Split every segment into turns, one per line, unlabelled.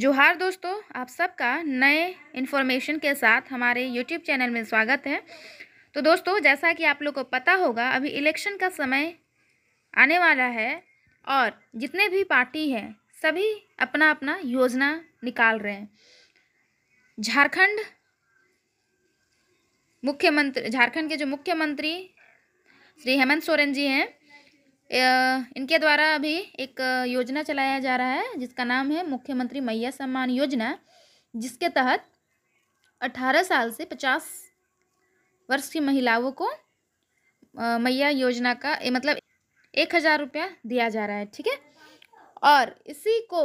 जोहार दोस्तों आप सबका नए इन्फॉर्मेशन के साथ हमारे यूट्यूब चैनल में स्वागत है तो दोस्तों जैसा कि आप लोग को पता होगा अभी इलेक्शन का समय आने वाला है और जितने भी पार्टी हैं सभी अपना अपना योजना निकाल रहे हैं झारखंड मुख्यमंत्री झारखंड के जो मुख्यमंत्री श्री हेमंत सोरेन जी हैं इनके द्वारा अभी एक योजना चलाया जा रहा है जिसका नाम है मुख्यमंत्री मैया सम्मान योजना जिसके तहत 18 साल से 50 वर्ष की महिलाओं को मैया योजना का ए, मतलब एक हज़ार रुपया दिया जा रहा है ठीक है और इसी को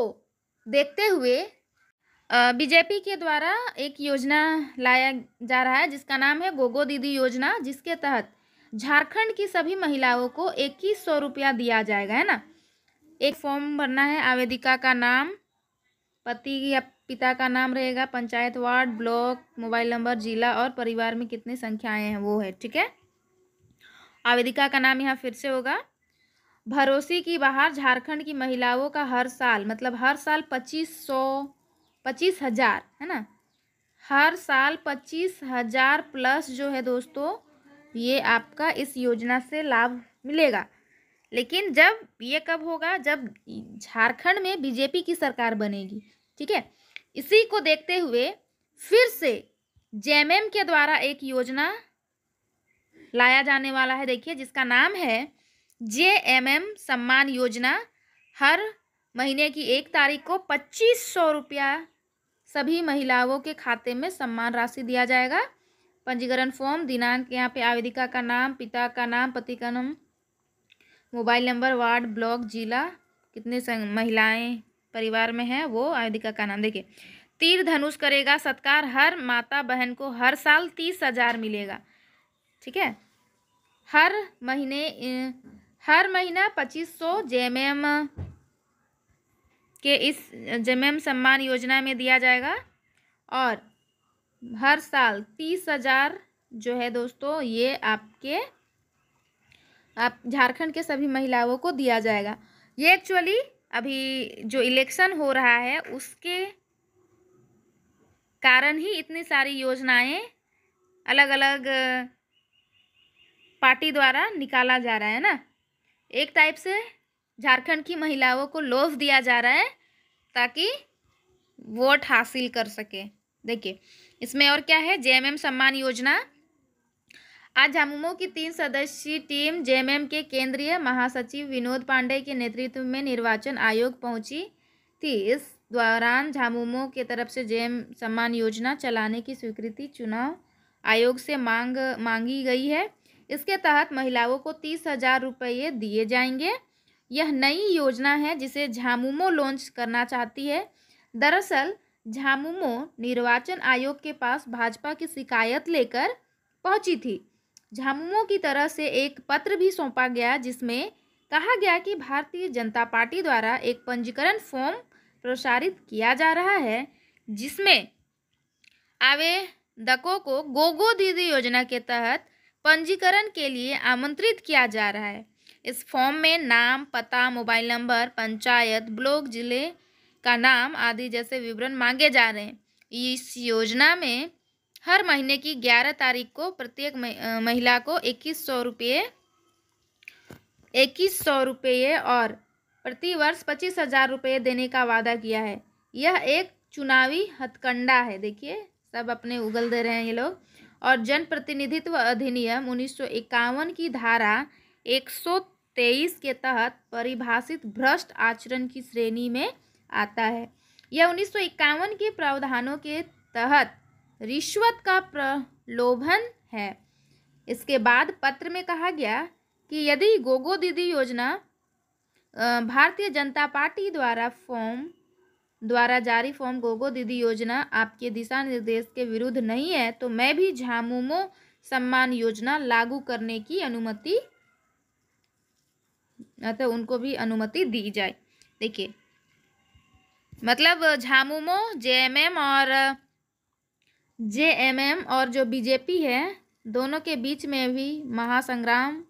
देखते हुए बीजेपी के द्वारा एक योजना लाया जा रहा है जिसका नाम है गोगो दीदी योजना जिसके तहत झारखंड की सभी महिलाओं को इक्कीस सौ रुपया दिया जाएगा है ना एक फॉर्म भरना है आवेदिका का नाम पति या पिता का नाम रहेगा panchayat ward block mobile number जिला और परिवार में कितनी संख्याएं हैं वो है ठीक है आवेदिका का नाम यहाँ फिर से होगा भरोसी की बाहर झारखंड की महिलाओं का हर साल मतलब हर साल पच्चीस सौ पच्चीस हज़ार है ना हर साल पच्चीस हज़ार प्लस जो है दोस्तों ये आपका इस योजना से लाभ मिलेगा लेकिन जब ये कब होगा जब झारखंड में बीजेपी की सरकार बनेगी ठीक है इसी को देखते हुए फिर से जेएमएम के द्वारा एक योजना लाया जाने वाला है देखिए जिसका नाम है जे एम एम सम्मान योजना हर महीने की एक तारीख को पच्चीस सौ रुपया सभी महिलाओं के खाते में सम्मान राशि दिया जाएगा पंजीकरण फॉर्म दिनांक यहाँ पे आवेदिका का नाम पिता का नाम पति का नाम मोबाइल नंबर वार्ड ब्लॉक जिला कितने महिलाएं परिवार में हैं वो आवेदिका का नाम देखिए तीर धनुष करेगा सत्कार हर माता बहन को हर साल तीस हजार मिलेगा ठीक है हर महीने हर महीना पच्चीस सौ एम के इस जेएमएम सम्मान योजना में दिया जाएगा और हर साल तीस हजार जो है दोस्तों ये आपके आप झारखंड के सभी महिलाओं को दिया जाएगा ये एक्चुअली अभी जो इलेक्शन हो रहा है उसके कारण ही इतनी सारी योजनाएं अलग अलग पार्टी द्वारा निकाला जा रहा है ना एक टाइप से झारखंड की महिलाओं को लोभ दिया जा रहा है ताकि वोट हासिल कर सके देखिए इसमें और क्या है जे सम्मान योजना आज झामुमो की तीन सदस्यीय टीम जेएमएम के केंद्रीय महासचिव विनोद पांडे के नेतृत्व में निर्वाचन आयोग पहुंची थी इस दौरान झामुमो के तरफ से जेएम सम्मान योजना चलाने की स्वीकृति चुनाव आयोग से मांग मांगी गई है इसके तहत महिलाओं को तीस हजार रुपये दिए जाएंगे यह नई योजना है जिसे झामुमो लॉन्च करना चाहती है दरअसल झामुमो निर्वाचन आयोग के पास भाजपा की शिकायत लेकर पहुंची थी झामुमो की तरह से एक पत्र भी सौंपा गया जिसमें कहा गया कि भारतीय जनता पार्टी द्वारा एक पंजीकरण फॉर्म प्रसारित किया जा रहा है जिसमें आवेदकों को गोगो दीदी योजना के तहत पंजीकरण के लिए आमंत्रित किया जा रहा है इस फॉर्म में नाम पता मोबाइल नंबर पंचायत ब्लॉक जिले का नाम आदि जैसे विवरण मांगे जा रहे हैं इस योजना में हर महीने की ग्यारह तारीख को प्रत्येक महिला को इक्कीस सौ रुपये इक्कीस सौ रुपये और प्रतिवर्ष पच्चीस हजार रुपये देने का वादा किया है यह एक चुनावी हथकंडा है देखिए सब अपने उगल दे रहे हैं ये लोग और जनप्रतिनिधित्व अधिनियम उन्नीस की धारा 123 के तहत परिभाषित भ्रष्ट आचरण की श्रेणी में आता है यह उन्नीस के प्रावधानों के तहत रिश्वत का प्रलोभन है इसके बाद पत्र में कहा गया कि यदि गोगो दीदी योजना भारतीय जनता पार्टी द्वारा फॉर्म द्वारा जारी फॉर्म गोगो दीदी योजना आपके दिशा निर्देश के विरुद्ध नहीं है तो मैं भी झामुमो सम्मान योजना लागू करने की अनुमति अतः उनको भी अनुमति दी जाए देखिए मतलब झामुमो जेएमएम और जेएमएम और जो बीजेपी है दोनों के बीच में भी महासंग्राम